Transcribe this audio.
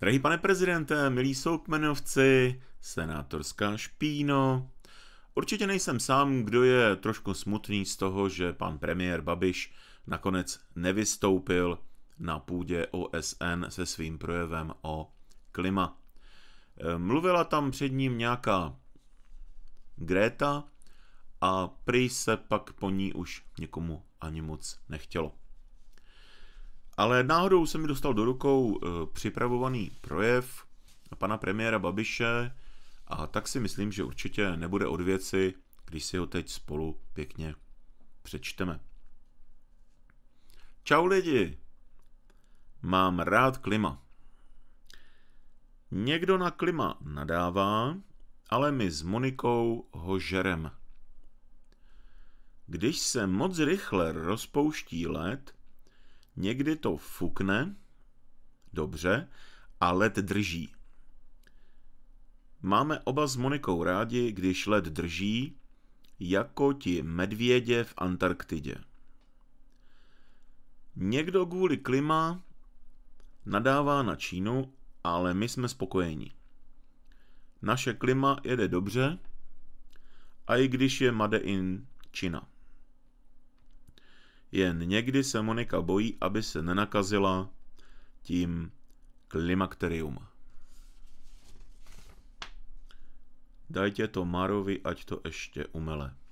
Drahý pane prezidente, milí soukmenovci, senátorská špíno, určitě nejsem sám, kdo je trošku smutný z toho, že pan premiér Babiš nakonec nevystoupil na půdě OSN se svým projevem o klima. Mluvila tam před ním nějaká Greta a prý se pak po ní už někomu ani moc nechtělo. Ale náhodou jsem mi dostal do rukou eh, připravovaný projev pana premiéra Babiše a tak si myslím, že určitě nebude od věci, když si ho teď spolu pěkně přečteme. Čau lidi! Mám rád klima. Někdo na klima nadává, ale my s Monikou ho žerem. Když se moc rychle rozpouští led, Někdy to fukne, dobře, a led drží. Máme oba s Monikou rádi, když led drží, jako ti medvědě v Antarktidě. Někdo kvůli klima nadává na Čínu, ale my jsme spokojení. Naše klima jede dobře, a i když je Made in Čína. Jen někdy se Monika bojí, aby se nenakazila tím klimakterium. Dajte to Marovi, ať to ještě umele.